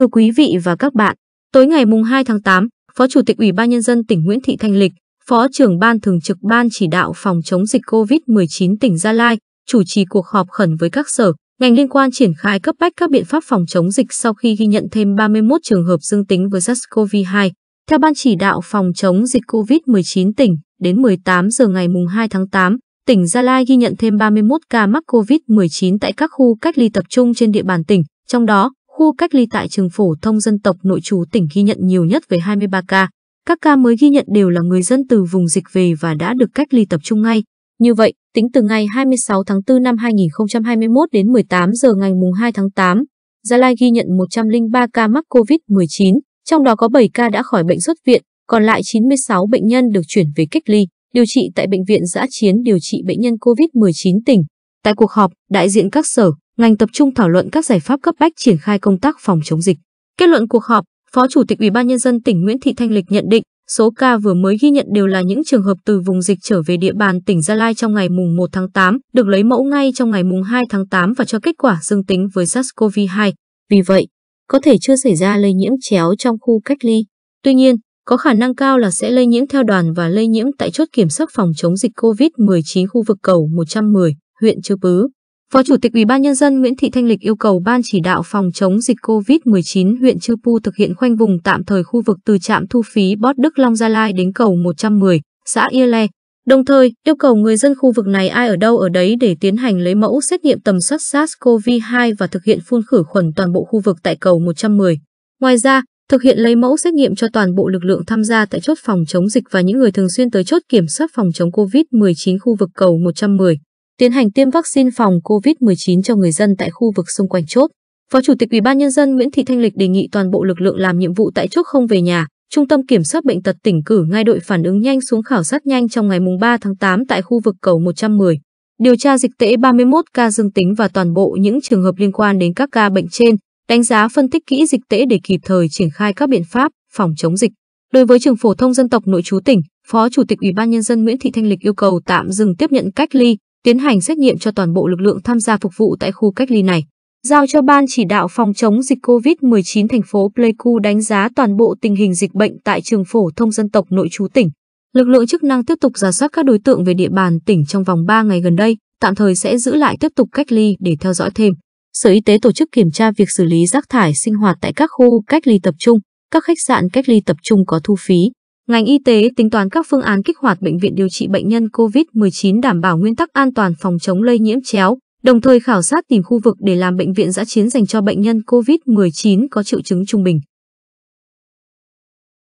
Thưa quý vị và các bạn, tối ngày mùng 2 tháng 8, Phó Chủ tịch Ủy ban nhân dân tỉnh Nguyễn Thị Thanh Lịch, Phó trưởng ban thường trực ban chỉ đạo phòng chống dịch COVID-19 tỉnh Gia Lai, chủ trì cuộc họp khẩn với các sở, ngành liên quan triển khai cấp bách các biện pháp phòng chống dịch sau khi ghi nhận thêm 31 trường hợp dương tính với SARS-CoV-2. Theo Ban chỉ đạo phòng chống dịch COVID-19 tỉnh, đến 18 giờ ngày 2 tháng 8, tỉnh Gia Lai ghi nhận thêm 31 ca mắc COVID-19 tại các khu cách ly tập trung trên địa bàn tỉnh, trong đó Khu cách ly tại trường phổ thông dân tộc nội trú tỉnh ghi nhận nhiều nhất với 23 ca. Các ca mới ghi nhận đều là người dân từ vùng dịch về và đã được cách ly tập trung ngay. Như vậy, tính từ ngày 26 tháng 4 năm 2021 đến 18 giờ ngày 2 tháng 8, Gia Lai ghi nhận 103 ca mắc COVID-19, trong đó có 7 ca đã khỏi bệnh xuất viện, còn lại 96 bệnh nhân được chuyển về cách ly, điều trị tại Bệnh viện giã chiến điều trị bệnh nhân COVID-19 tỉnh. Tại cuộc họp, đại diện các sở, ngành tập trung thảo luận các giải pháp cấp bách triển khai công tác phòng chống dịch. Kết luận cuộc họp, Phó Chủ tịch Ủy ban nhân dân tỉnh Nguyễn Thị Thanh Lịch nhận định, số ca vừa mới ghi nhận đều là những trường hợp từ vùng dịch trở về địa bàn tỉnh Gia Lai trong ngày mùng 1 tháng 8, được lấy mẫu ngay trong ngày mùng 2 tháng 8 và cho kết quả dương tính với SARS-CoV-2. Vì vậy, có thể chưa xảy ra lây nhiễm chéo trong khu cách ly. Tuy nhiên, có khả năng cao là sẽ lây nhiễm theo đoàn và lây nhiễm tại chốt kiểm soát phòng chống dịch COVID-19 khu vực cầu 110, huyện Chư Pứ. Phó Chủ tịch Ủy ban nhân dân Nguyễn Thị Thanh Lịch yêu cầu Ban chỉ đạo phòng chống dịch COVID-19 huyện Chư Pu thực hiện khoanh vùng tạm thời khu vực từ trạm thu phí Bót Đức Long Gia Lai đến cầu 110, xã Ia Le. Đồng thời, yêu cầu người dân khu vực này ai ở đâu ở đấy để tiến hành lấy mẫu xét nghiệm tầm soát SARS-CoV-2 và thực hiện phun khử khuẩn toàn bộ khu vực tại cầu 110. Ngoài ra, thực hiện lấy mẫu xét nghiệm cho toàn bộ lực lượng tham gia tại chốt phòng chống dịch và những người thường xuyên tới chốt kiểm soát phòng chống COVID-19 khu vực cầu 110 tiến hành tiêm vaccine phòng COVID-19 cho người dân tại khu vực xung quanh chốt. Phó Chủ tịch Ủy ban nhân dân Nguyễn Thị Thanh Lịch đề nghị toàn bộ lực lượng làm nhiệm vụ tại chốt không về nhà, Trung tâm Kiểm soát Bệnh tật tỉnh cử ngay đội phản ứng nhanh xuống khảo sát nhanh trong ngày 3 tháng 8 tại khu vực cầu 110. Điều tra dịch tễ 31 ca dương tính và toàn bộ những trường hợp liên quan đến các ca bệnh trên, đánh giá phân tích kỹ dịch tễ để kịp thời triển khai các biện pháp phòng chống dịch. Đối với trường phổ thông dân tộc nội trú tỉnh, Phó Chủ tịch Ủy ban nhân dân Nguyễn Thị Thanh Lịch yêu cầu tạm dừng tiếp nhận cách ly, tiến hành xét nghiệm cho toàn bộ lực lượng tham gia phục vụ tại khu cách ly này. Giao cho Ban chỉ đạo phòng chống dịch COVID-19 thành phố Pleiku đánh giá toàn bộ tình hình dịch bệnh tại trường phổ thông dân tộc nội trú tỉnh. Lực lượng chức năng tiếp tục giả soát các đối tượng về địa bàn tỉnh trong vòng 3 ngày gần đây, tạm thời sẽ giữ lại tiếp tục cách ly để theo dõi thêm. Sở Y tế tổ chức kiểm tra việc xử lý rác thải sinh hoạt tại các khu cách ly tập trung, các khách sạn cách ly tập trung có thu phí. Ngành y tế tính toán các phương án kích hoạt bệnh viện điều trị bệnh nhân COVID-19 đảm bảo nguyên tắc an toàn phòng chống lây nhiễm chéo, đồng thời khảo sát tìm khu vực để làm bệnh viện giã chiến dành cho bệnh nhân COVID-19 có triệu chứng trung bình.